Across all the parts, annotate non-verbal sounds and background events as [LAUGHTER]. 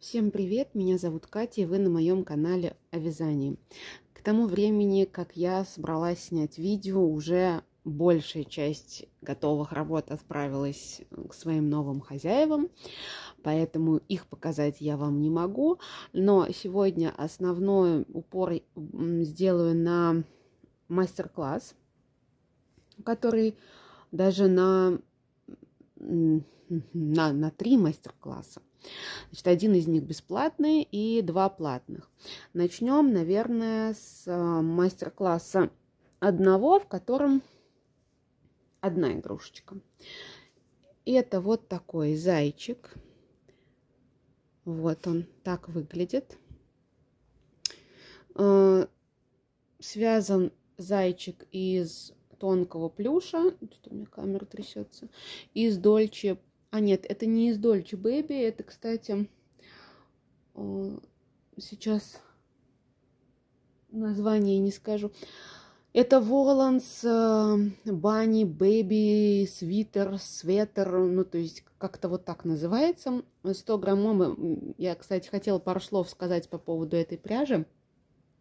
Всем привет, меня зовут Катя, и вы на моем канале о вязании. К тому времени, как я собралась снять видео, уже большая часть готовых работ отправилась э, к своим новым хозяевам, поэтому их показать я вам не могу. Но сегодня основной упор сделаю на мастер-класс, который даже на, [LAUGHS] на, на три мастер-класса Значит, один из них бесплатный и два платных. Начнем, наверное, с э, мастер-класса одного, в котором одна игрушечка. И это вот такой зайчик. Вот он так выглядит. Э, связан зайчик из тонкого плюша, что у меня камера трясется, из дольче а нет, это не из Dolce Baby, это, кстати, а, сейчас название не скажу. Это Воланс, Бани, э, Бэби, Свитер, Светер, ну, то есть как-то вот так называется. 100 граммов, э, я, кстати, хотела пару слов сказать по поводу этой пряжи.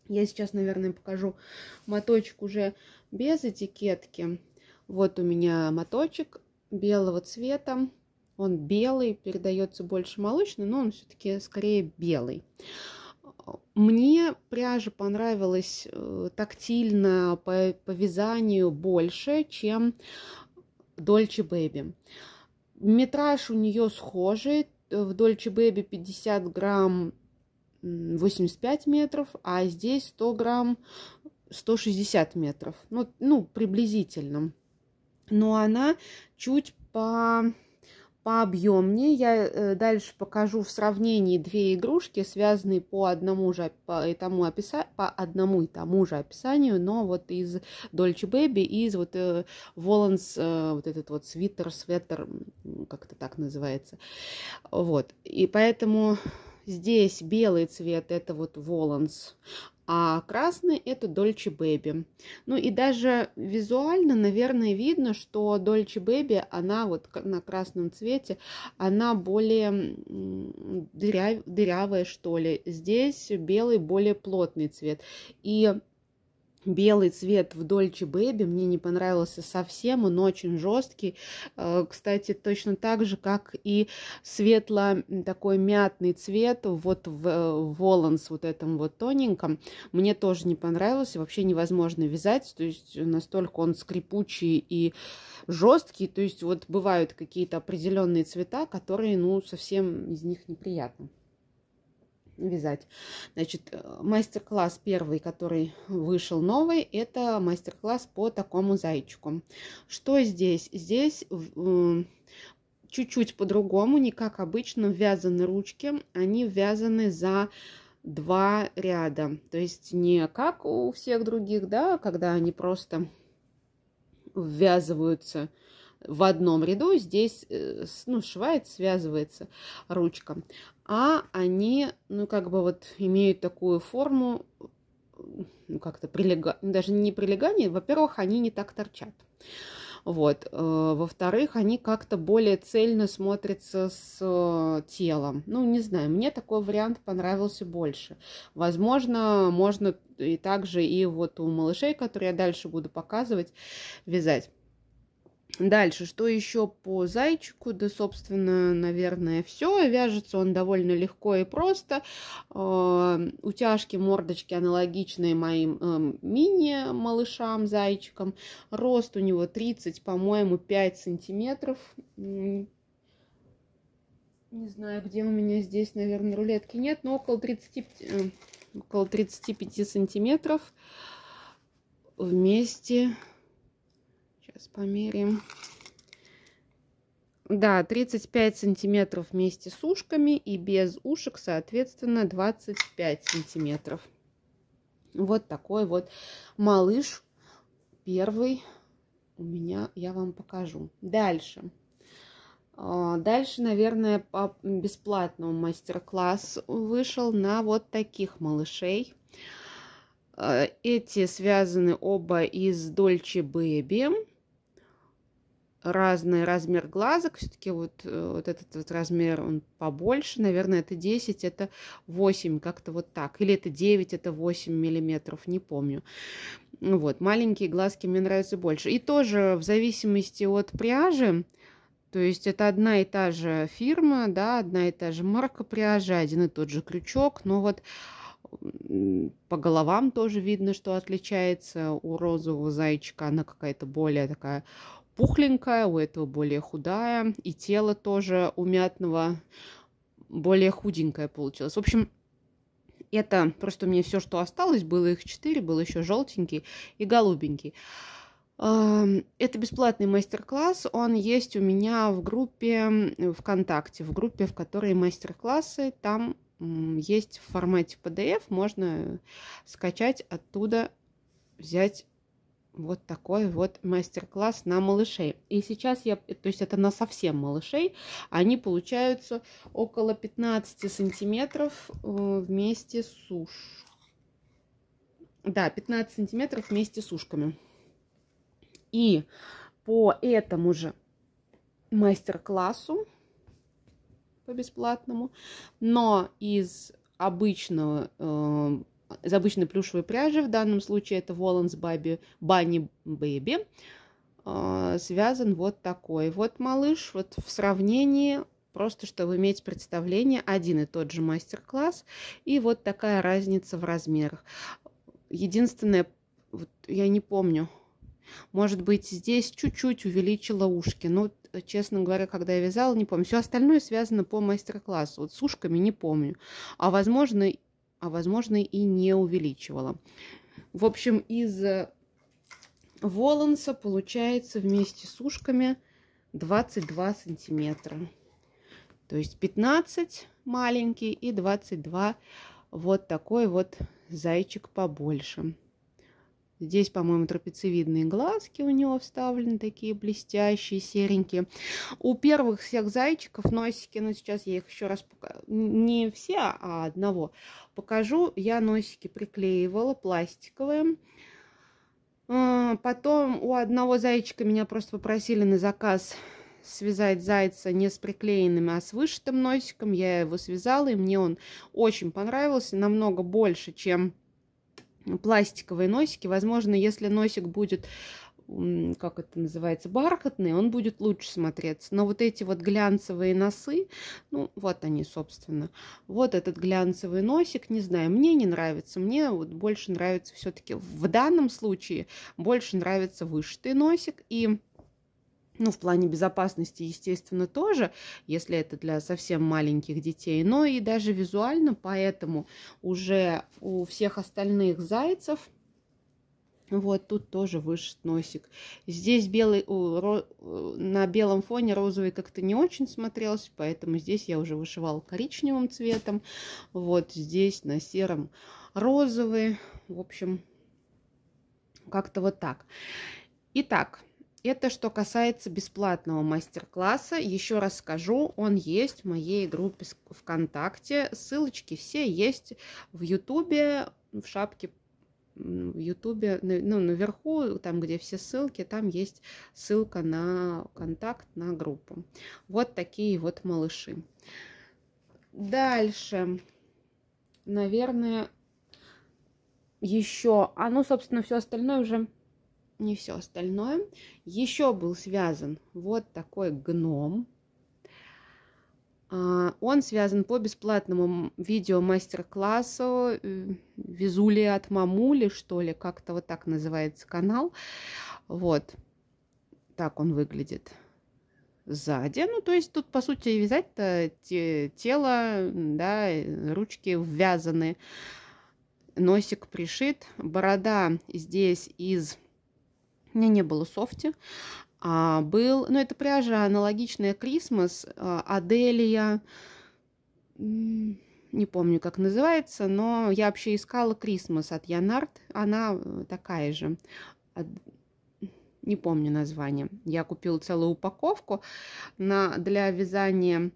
Я сейчас, наверное, покажу моточек уже без этикетки. Вот у меня моточек белого цвета. Он белый, передается больше молочный, но он все-таки скорее белый. Мне пряжа понравилась э, тактильно по, по вязанию больше, чем Dolce Baby. Метраж у нее схожий. В Dolce Baby 50 грамм 85 метров, а здесь 100 грамм 160 метров. Ну, ну приблизительно. Но она чуть по пообъемнее. Я э, дальше покажу в сравнении две игрушки, связанные по одному же по, этому описа... по одному и тому же описанию, но вот из Dolce Baby и из вот э, Воланс, э, вот этот вот свитер, свитер как это так называется. Вот. И поэтому Здесь белый цвет – это вот Воланс, а красный – это Dolce Baby. Ну и даже визуально, наверное, видно, что Dolce Baby, она вот на красном цвете, она более дыряв, дырявая, что ли. Здесь белый более плотный цвет. И Белый цвет в Dolce Baby мне не понравился совсем, он очень жесткий. Э, кстати, точно так же, как и светло такой мятный цвет вот в э, воланс вот этим вот тоненьком, мне тоже не понравился, вообще невозможно вязать, то есть настолько он скрипучий и жесткий, то есть вот бывают какие-то определенные цвета, которые, ну, совсем из них неприятно вязать. Значит, э, мастер-класс первый, который вышел новый, это мастер-класс по такому зайчику. Что здесь? Здесь чуть-чуть по-другому, не как обычно, вязаны ручки, они вязаны за два ряда. То есть не как у всех других, да, когда они просто ввязываются в одном ряду здесь э, ну, сшивает, связывается ручка. А они, ну, как бы вот имеют такую форму, э, ну, как-то прилегание, даже не прилегание, во-первых, они не так торчат. Вот. Э, во-вторых, они как-то более цельно смотрятся с телом. Ну, не знаю, мне такой вариант понравился больше. Возможно, можно и также и вот у малышей, которые я дальше буду показывать, вязать. Дальше, что еще по зайчику? Да, собственно, наверное, все. Вяжется он довольно легко и просто. Эм, утяжки, мордочки аналогичные моим эм, мини-малышам, зайчикам. Рост у него 30, по-моему, 5 сантиметров. Не знаю, где у меня здесь, наверное, рулетки нет, но около 30, эм, около 35 сантиметров вместе Сейчас померим. Да, 35 сантиметров вместе с ушками и без ушек, соответственно, 25 сантиметров. Вот такой вот малыш первый у меня, я вам покажу. Дальше. А, дальше, наверное, по бесплатному мастер-класс вышел на вот таких малышей. А, эти связаны оба из Dolce Baby разный размер глазок. Все-таки вот, э, вот этот вот размер, он побольше. Наверное, это 10, это 8, как-то вот так. Или это 9, это 8 миллиметров, не помню. Вот, маленькие глазки мне нравятся больше. И тоже в зависимости от пряжи, то есть это одна и та же фирма, да, одна и та же марка пряжи, один и тот же крючок, но вот по головам тоже видно, что отличается. У розового зайчика она какая-то более такая пухленькая, у этого более худая, и тело тоже у мятного более худенькое получилось. В общем, это просто у меня все, что осталось, было их четыре, был еще желтенький и голубенький. Это бесплатный мастер-класс, он есть у меня в группе ВКонтакте, в группе, в которой мастер-классы, там есть в формате PDF, можно скачать оттуда, взять вот такой вот мастер-класс на малышей. И сейчас я, то есть это на совсем малышей, они получаются около 15 сантиметров э, вместе с уш. Да, 15 сантиметров вместе с ушками. И по этому же мастер-классу по бесплатному, но из обычного э, из обычной плюшевой пряжи, в данном случае это Воланс Баби, Банни Бэйби, а, связан вот такой. Вот малыш, вот в сравнении, просто чтобы иметь представление, один и тот же мастер-класс, и вот такая разница в размерах. Единственное, вот я не помню, может быть, здесь чуть-чуть увеличила ушки. Но, честно говоря, когда я вязала, не помню. Все остальное связано по мастер-классу. Вот с ушками не помню. А, возможно, а возможно и не увеличивала. В общем, из э, волонса получается вместе с ушками 22 сантиметра. То есть 15 маленький и 22 вот такой вот зайчик побольше. Здесь, по-моему, трапециевидные глазки у него вставлены, такие блестящие, серенькие. У первых всех зайчиков носики, но сейчас я их еще раз покажу. Не все, а одного покажу. Я носики приклеивала пластиковые. А, потом у одного зайчика меня просто попросили на заказ связать зайца не с приклеенным, а с вышитым носиком. Я его связала, и мне он очень понравился, намного больше, чем пластиковые носики. Возможно, если носик будет как это называется, бархатный, он будет лучше смотреться. Но вот эти вот глянцевые носы, ну, вот они, собственно. Вот этот глянцевый носик, не знаю, мне не нравится. Мне вот больше нравится все-таки в данном случае, больше нравится вышитый носик. И ну, в плане безопасности, естественно, тоже, если это для совсем маленьких детей, но и даже визуально, поэтому уже у всех остальных зайцев вот тут тоже вышит носик. Здесь белый, на белом фоне розовый как-то не очень смотрелся, поэтому здесь я уже вышивала коричневым цветом. Вот здесь на сером розовый. В общем, как-то вот так. Итак, это что касается бесплатного мастер-класса. Еще раз скажу, он есть в моей группе ВКонтакте. Ссылочки все есть в Ютубе, в шапке в Ютубе, ну, наверху, там, где все ссылки, там есть ссылка на контакт, на группу. Вот такие вот малыши. Дальше, наверное, еще, а ну, собственно, все остальное уже не все остальное. Еще был связан вот такой гном. А, он связан по бесплатному видео мастер-классу э, Визули от мамули, что ли, как-то вот так называется канал. Вот, так он выглядит сзади. Ну, то есть тут, по сути, вязать-то тело, да, ручки ввязаны, носик пришит. Борода здесь из меня не было софти. А был, ну, это пряжа аналогичная Крисмас, Аделия, не помню, как называется, но я вообще искала Крисмас от Янард, она э, такая же, не помню название. Я купила целую упаковку на, для вязания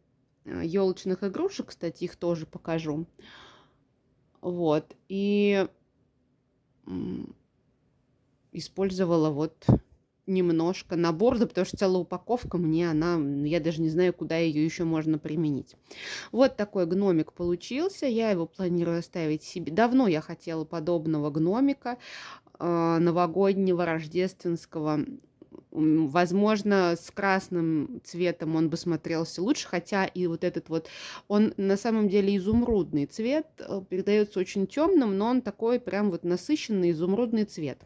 э, елочных игрушек, кстати, их тоже покажу. Вот, и использовала вот немножко наборно, потому что целая упаковка мне она, ну, я даже не знаю, куда ее еще можно применить. Вот такой гномик получился, я его планирую оставить себе. Давно я хотела подобного гномика э, новогоднего, рождественского. Возможно, с красным цветом он бы смотрелся лучше, хотя и вот этот вот, он на самом деле изумрудный цвет, э, передается очень темным, но он такой прям вот насыщенный изумрудный цвет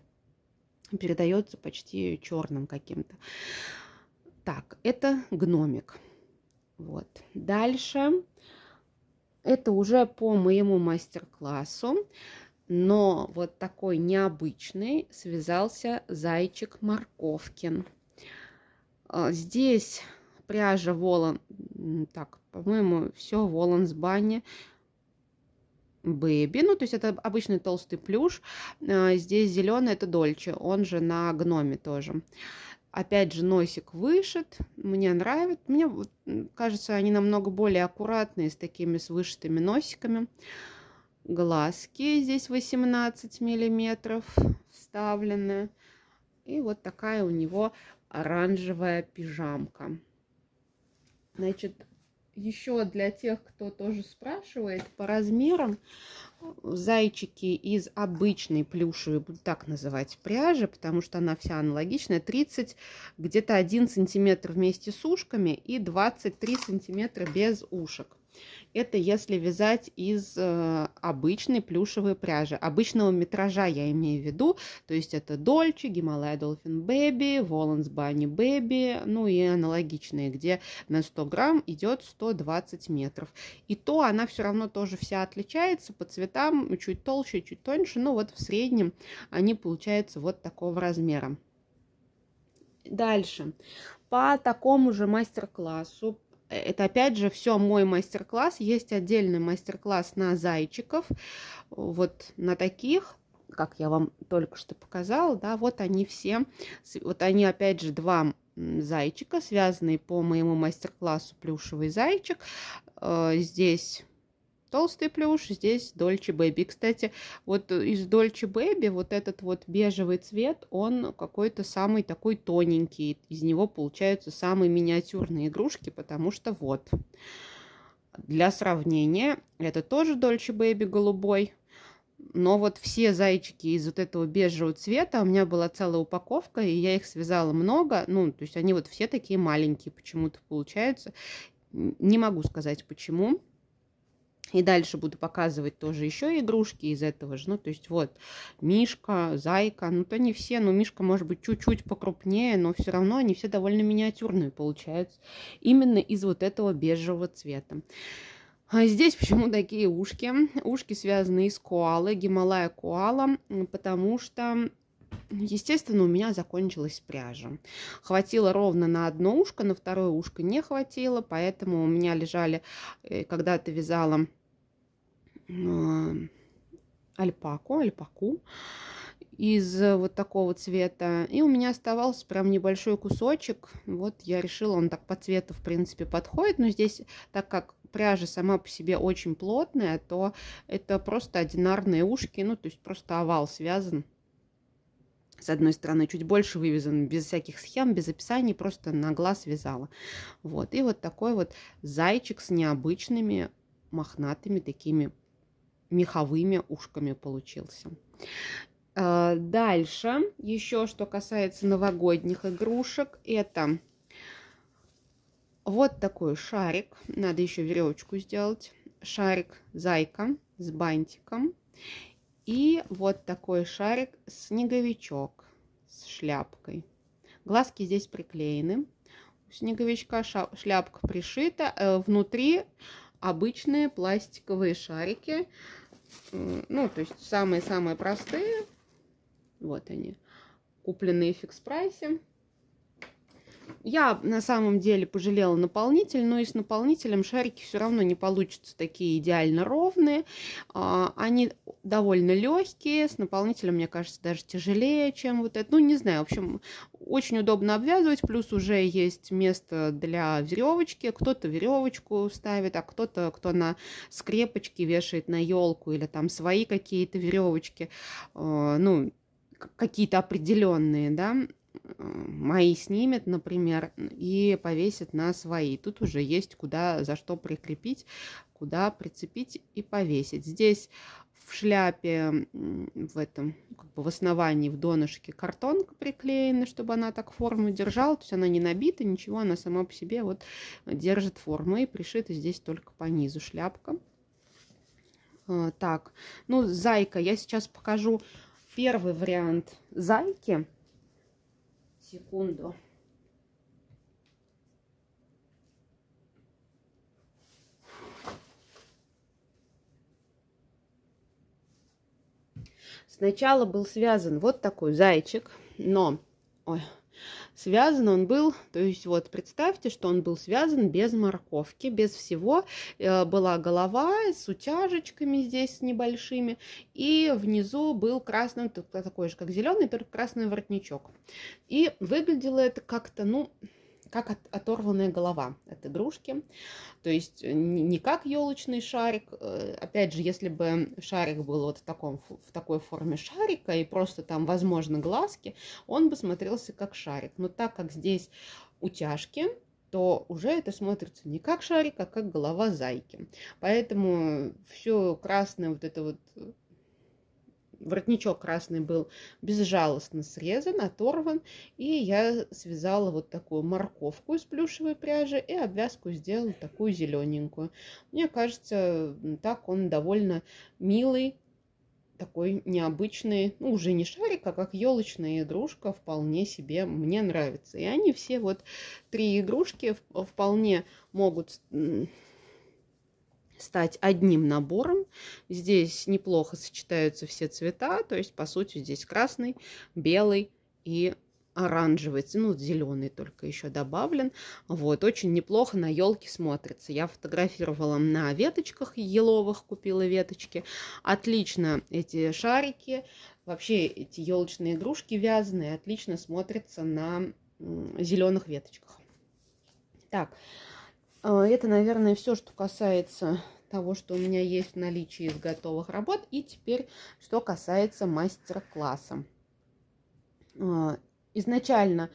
передается почти черным каким-то. Так, это гномик. Вот. Дальше. Это уже по моему мастер-классу. Но вот такой необычный связался зайчик Морковкин. А, здесь пряжа волон, так, по-моему, все волон с бани Бэби, ну, то есть это обычный толстый плюш. А, здесь зеленый это Дольче, он же на гноме тоже. Опять же, носик вышит, мне нравится. Мне кажется, они намного более аккуратные с такими с вышитыми носиками. Глазки здесь 18 миллиметров вставлены. И вот такая у него оранжевая пижамка. Значит, еще для тех, кто тоже спрашивает, по размерам зайчики из обычной плюшевой, буду так называть, пряжи, потому что она вся аналогичная, 30, где-то 1 сантиметр вместе с ушками и 23 сантиметра без ушек. Это если вязать из э, обычной плюшевой пряжи, обычного метража я имею в виду, то есть это Дольче, Гималая Долфин Бэби, Воланс Банни Бэби, ну и аналогичные, где на 100 грамм идет 120 метров. И то она все равно тоже вся отличается по цветам, чуть толще, чуть тоньше, но вот в среднем они получаются вот такого размера. Дальше. По такому же мастер-классу, это опять же все мой мастер-класс. Есть отдельный мастер-класс на зайчиков, вот на таких, как я вам только что показала, да, вот они все, вот они опять же два зайчика, связанные по моему мастер-классу плюшевый зайчик. Э, здесь толстый плюш, здесь Dolce Baby, Кстати, вот из Dolce Baby вот этот вот бежевый цвет, он какой-то самый такой тоненький. Из него получаются самые миниатюрные игрушки, потому что вот. Для сравнения, это тоже Dolce Baby голубой, но вот все зайчики из вот этого бежевого цвета, у меня была целая упаковка, и я их связала много. Ну, то есть они вот все такие маленькие почему-то получаются. Не могу сказать почему. И дальше буду показывать тоже еще игрушки из этого же. Ну, то есть вот Мишка, Зайка. Ну, то не все, но Мишка может быть чуть-чуть покрупнее, но все равно они все довольно миниатюрные получаются. Именно из вот этого бежевого цвета. А здесь почему такие ушки? Ушки связаны из коалы, гималая коала, потому что ну, естественно, у меня закончилась пряжа. Хватило ровно на одно ушко, на второе ушко не хватило, поэтому у меня лежали, э, когда-то вязала а, альпаку, альпаку из э, вот такого цвета. И у меня оставался прям небольшой кусочек. Вот я решила, он так по цвету, в принципе, подходит. Но здесь, так как пряжа сама по себе очень плотная, то это просто одинарные ушки. Ну, то есть просто овал связан с одной стороны, чуть больше вывязан, без всяких схем, без описаний, просто на глаз вязала. Вот, и вот такой вот зайчик с необычными мохнатыми такими меховыми ушками получился. А, дальше, еще что касается новогодних игрушек, это вот такой шарик. Надо еще веревочку сделать. Шарик зайка с бантиком. И вот такой шарик снеговичок с шляпкой. Глазки здесь приклеены. У снеговичка шляпка пришита. Э, внутри обычные пластиковые шарики. Ну, то есть самые-самые простые. Вот они. Купленные в фикс-прайсе. Я на самом деле пожалела наполнитель, но и с наполнителем шарики все равно не получатся такие идеально ровные. А, они довольно легкие, с наполнителем, мне кажется, даже тяжелее, чем вот это. Ну, не знаю, в общем, очень удобно обвязывать, плюс уже есть место для веревочки. Кто-то веревочку ставит, а кто-то, кто на скрепочки вешает на елку или там свои какие-то веревочки, а, ну, какие-то определенные, да, мои снимет, например, и повесит на свои. Тут уже есть куда за что прикрепить, куда прицепить и повесить. Здесь в шляпе, в этом, как бы в основании, в донышке картонка приклеена, чтобы она так форму держала, то есть она не набита, ничего, она сама по себе вот держит форму и пришита здесь только по низу шляпка. А, так, ну, зайка, я сейчас покажу первый вариант зайки секунду. Сначала был связан вот такой зайчик, но... Ой, Связан он был, то есть вот представьте, что он был связан без морковки, без всего. Э, была голова с утяжечками здесь небольшими, и внизу был красный такой же, как зеленый, только красный воротничок. И выглядело это как-то, ну, как от, оторванная голова от игрушки. То есть э, не, не как елочный шарик. Э, опять же, если бы шарик был вот в, таком, в такой форме шарика и просто там, возможно, глазки, он бы смотрелся как шарик. Но так как здесь утяжки, то уже это смотрится не как шарик, а как голова зайки. Поэтому все красное вот это вот э, воротничок красный был безжалостно срезан, оторван, и я связала вот такую морковку из плюшевой пряжи и обвязку сделала такую зелененькую. Мне кажется, так он довольно милый, такой необычный, ну, уже не шарик, а как елочная игрушка вполне себе мне нравится. И они все вот три игрушки вполне могут стать одним набором. Здесь неплохо сочетаются все цвета, то есть, по сути, здесь красный, белый и оранжевый, ну, зеленый только еще добавлен. Вот, очень неплохо на елке смотрится. Я фотографировала на веточках еловых, купила веточки. Отлично эти шарики, вообще эти елочные игрушки вязаные, отлично смотрятся на зеленых веточках. Так, а, это, наверное, все, что касается того, что у меня есть в наличии из готовых работ. И теперь, что касается мастер-класса. А, изначально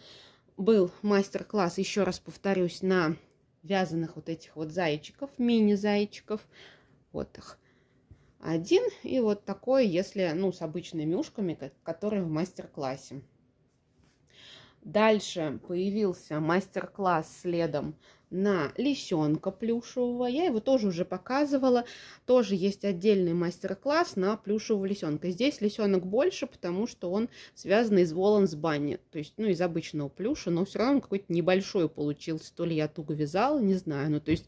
был мастер-класс, еще раз повторюсь, на вязаных вот этих вот зайчиков, мини-зайчиков. Вот их один. И вот такой, если, ну, с обычными ушками, которые в мастер-классе. Дальше появился мастер-класс следом на лисенка плюшевого. Я его тоже уже показывала. Тоже есть отдельный мастер-класс на плюшевого лисенка. Здесь лисенок больше, потому что он связан из волн с бани. То есть, ну, из обычного плюша, но все равно какой-то небольшой получился. То ли я туго вязала, не знаю. Ну, то есть,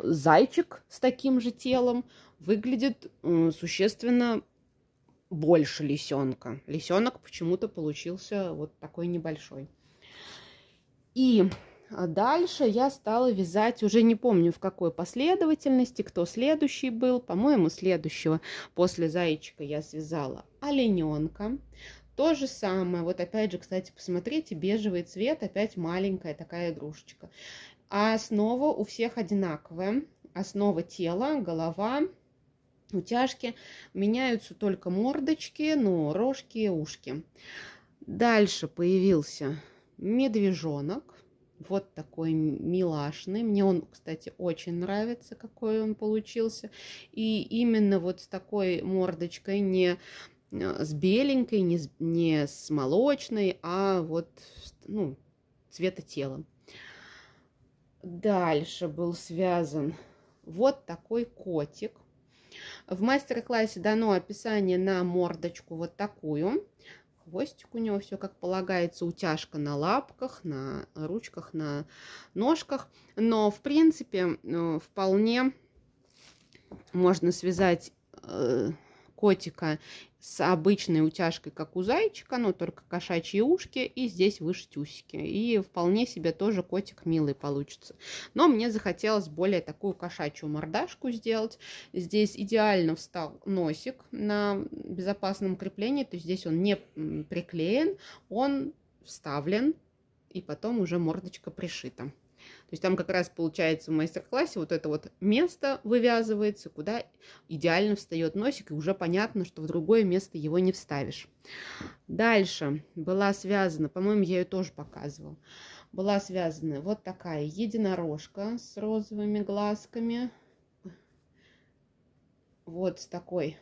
зайчик с таким же телом выглядит э, существенно больше лисенка. Лисенок почему-то получился вот такой небольшой. И а дальше я стала вязать, уже не помню в какой последовательности, кто следующий был. По-моему, следующего после зайчика я связала олененка. То же самое. Вот опять же, кстати, посмотрите, бежевый цвет, опять маленькая такая игрушечка. А основа у всех одинаковая. Основа тела, голова, утяжки. Меняются только мордочки, но ну, рожки и ушки. Дальше появился медвежонок вот такой милашный. Мне он, кстати, очень нравится, какой он получился. И именно вот с такой мордочкой, не э, с беленькой, не с, не с молочной, а вот ну, цвета тела. Дальше был связан вот такой котик. В мастер-классе дано описание на мордочку вот такую хвостик у него все как полагается, утяжка на лапках, на ручках, на ножках. Но, в принципе, э, вполне можно связать э, котика с обычной утяжкой, как у зайчика, но только кошачьи ушки, и здесь вышить усики. И вполне себе тоже котик милый получится. Но мне захотелось более такую кошачью мордашку сделать. Здесь идеально встал носик на безопасном креплении, то есть здесь он не приклеен, он вставлен, и потом уже мордочка пришита. То есть там как раз получается в мастер-классе вот это вот место вывязывается, куда идеально встает носик, и уже понятно, что в другое место его не вставишь. Дальше была связана, по-моему, я ее тоже показывала, была связана вот такая единорожка с розовыми глазками, вот с такой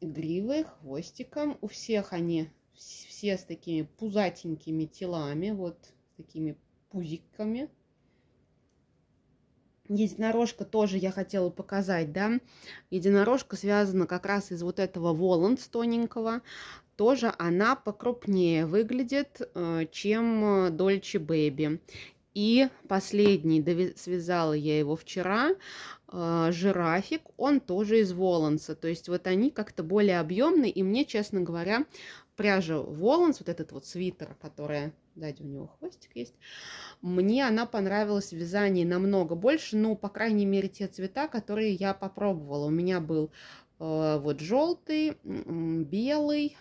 гривой, хвостиком. У всех они все с такими пузатенькими телами, вот такими пузиками. Единорожка тоже я хотела показать, да. Единорожка связана как раз из вот этого воланд тоненького. Тоже она покрупнее выглядит, э, чем Дольче э, Бэби. И последний, связала я его вчера, э, жирафик, он тоже из волонса. То есть вот они как-то более объемные, и мне, честно говоря, пряжа воланс вот этот вот свитер, которая Сзади у него хвостик есть. Мне она понравилась в вязании намного больше. Ну, по крайней мере, те цвета, которые я попробовала. У меня был э, вот желтый, белый.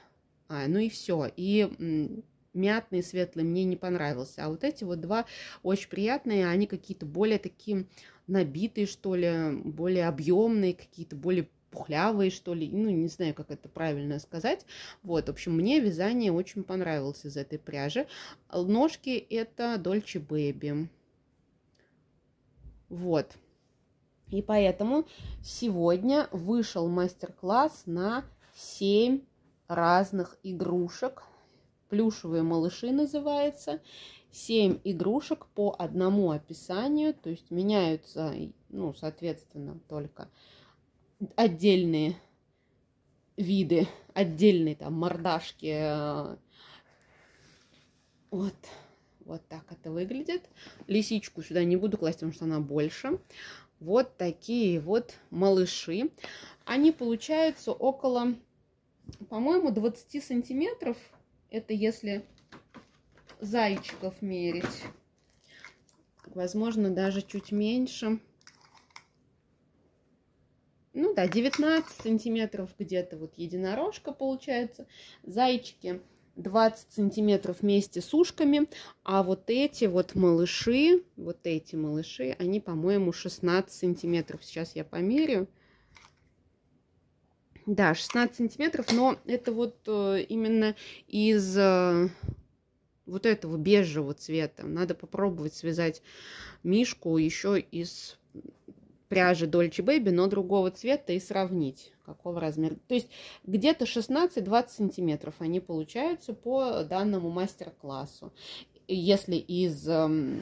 А, ну и все. И мятный, светлый мне не понравился. А вот эти вот два очень приятные. Они какие-то более такие набитые, что ли, более объемные, какие-то более пухлявые, что ли, ну, не знаю, как это правильно сказать. Вот, в общем, мне вязание очень понравилось из этой пряжи. Э, ножки это Dolce Baby. Вот. И поэтому сегодня вышел мастер-класс на 7 разных игрушек. Плюшевые малыши называется. 7 игрушек по одному описанию, то есть меняются, ну, соответственно, только отдельные виды, отдельные там мордашки. Э, вот. Вот так это выглядит. Лисичку сюда не буду класть, потому что она больше. Вот такие вот малыши. Они получаются около, по-моему, 20 сантиметров. Это если зайчиков мерить. Возможно, даже чуть меньше ну да, 19 сантиметров где-то вот единорожка получается, зайчики 20 сантиметров вместе с ушками, а вот эти вот малыши, вот эти малыши, они, по-моему, 16 сантиметров, сейчас я померю. Да, 16 сантиметров, но это вот э, именно из э, вот этого бежевого цвета. Надо попробовать связать мишку еще из пряжи Dolce Baby, но другого цвета и сравнить, какого размера. То есть где-то 16-20 сантиметров они получаются по данному мастер-классу. Если из э,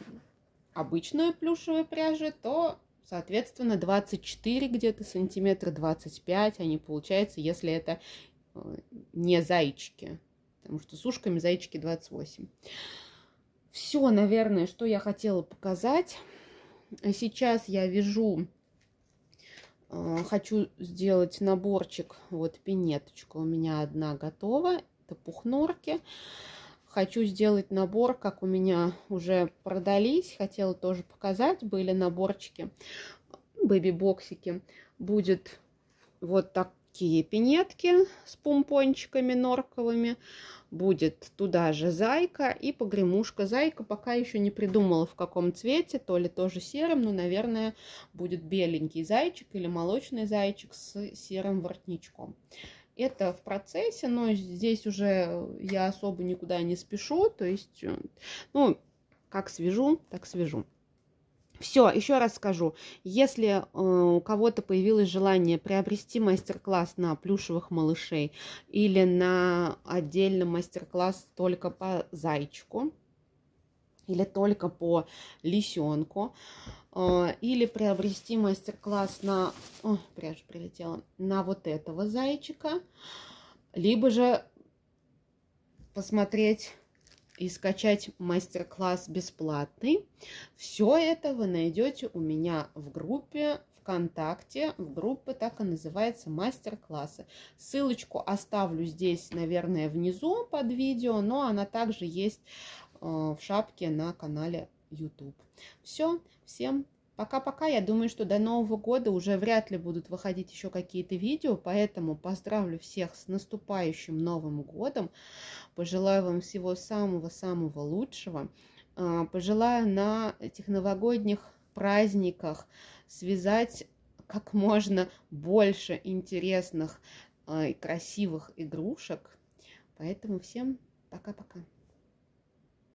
обычной плюшевой пряжи, то, соответственно, 24 где-то сантиметра, 25 они получаются, если это э, не зайчики, потому что с ушками зайчики 28. Все, наверное, что я хотела показать сейчас я вяжу Э, хочу сделать наборчик, вот пинеточка у меня одна готова, это пухнорки. Хочу сделать набор, как у меня уже продались, хотела тоже показать, были наборчики, бэби-боксики. Будет вот так такие пинетки с помпончиками норковыми. Будет туда же зайка и погремушка. Зайка пока еще не придумала в каком цвете, то ли тоже серым, но, наверное, будет беленький зайчик или молочный зайчик с серым воротничком. Это в процессе, но здесь уже я особо никуда не спешу, то есть, э, ну, как свяжу, так свяжу. Все, еще раз скажу, если э, у кого-то появилось желание приобрести мастер-класс на плюшевых малышей или на отдельный мастер-класс только по зайчику или только по лисенку, э, или приобрести мастер-класс на... О, пряжа прилетела. На вот этого зайчика, либо же посмотреть и скачать мастер-класс бесплатный. Все это вы найдете у меня в группе ВКонтакте, в группы так и называется мастер-классы. Ссылочку оставлю здесь, наверное, внизу под видео, но она также есть э, в шапке на канале YouTube. Все, всем Пока-пока, я думаю, что до Нового года уже вряд ли будут выходить еще какие-то видео, поэтому поздравлю всех с наступающим Новым годом, пожелаю вам всего самого-самого лучшего, а, пожелаю на этих новогодних праздниках связать как можно больше интересных а, и красивых игрушек. Поэтому всем пока-пока.